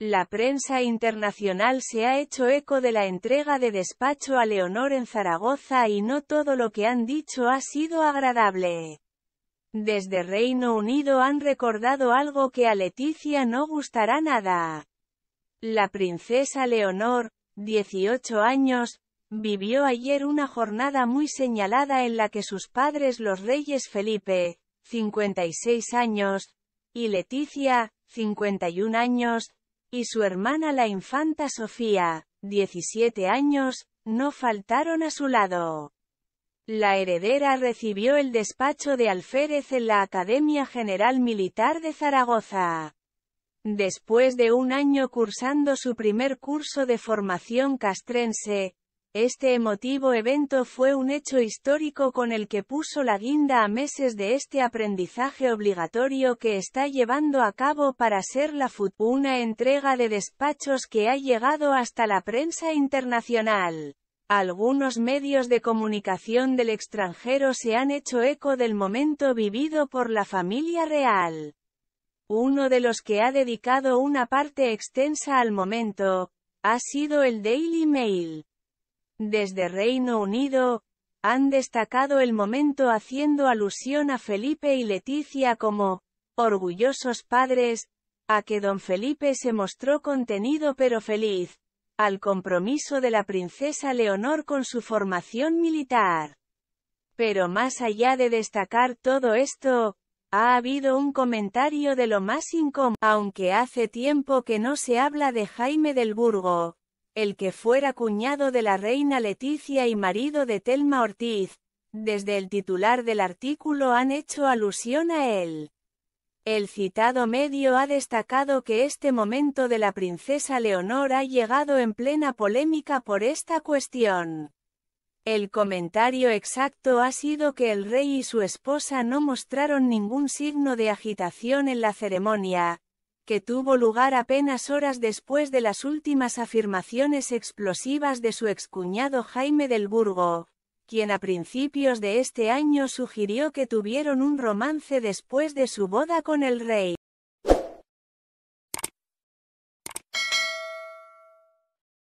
La prensa internacional se ha hecho eco de la entrega de despacho a Leonor en Zaragoza y no todo lo que han dicho ha sido agradable. Desde Reino Unido han recordado algo que a Leticia no gustará nada. La princesa Leonor, 18 años, vivió ayer una jornada muy señalada en la que sus padres los reyes Felipe, 56 años, y Leticia, 51 años, y su hermana la infanta Sofía, 17 años, no faltaron a su lado. La heredera recibió el despacho de alférez en la Academia General Militar de Zaragoza. Después de un año cursando su primer curso de formación castrense, este emotivo evento fue un hecho histórico con el que puso la guinda a meses de este aprendizaje obligatorio que está llevando a cabo para ser la futura una entrega de despachos que ha llegado hasta la prensa internacional. Algunos medios de comunicación del extranjero se han hecho eco del momento vivido por la familia real. Uno de los que ha dedicado una parte extensa al momento, ha sido el Daily Mail. Desde Reino Unido, han destacado el momento haciendo alusión a Felipe y Leticia como orgullosos padres, a que don Felipe se mostró contenido pero feliz, al compromiso de la princesa Leonor con su formación militar. Pero más allá de destacar todo esto, ha habido un comentario de lo más incómodo, aunque hace tiempo que no se habla de Jaime del Burgo, el que fuera cuñado de la reina Leticia y marido de Telma Ortiz, desde el titular del artículo han hecho alusión a él. El citado medio ha destacado que este momento de la princesa Leonor ha llegado en plena polémica por esta cuestión. El comentario exacto ha sido que el rey y su esposa no mostraron ningún signo de agitación en la ceremonia, que tuvo lugar apenas horas después de las últimas afirmaciones explosivas de su excuñado Jaime del Burgo, quien a principios de este año sugirió que tuvieron un romance después de su boda con el rey.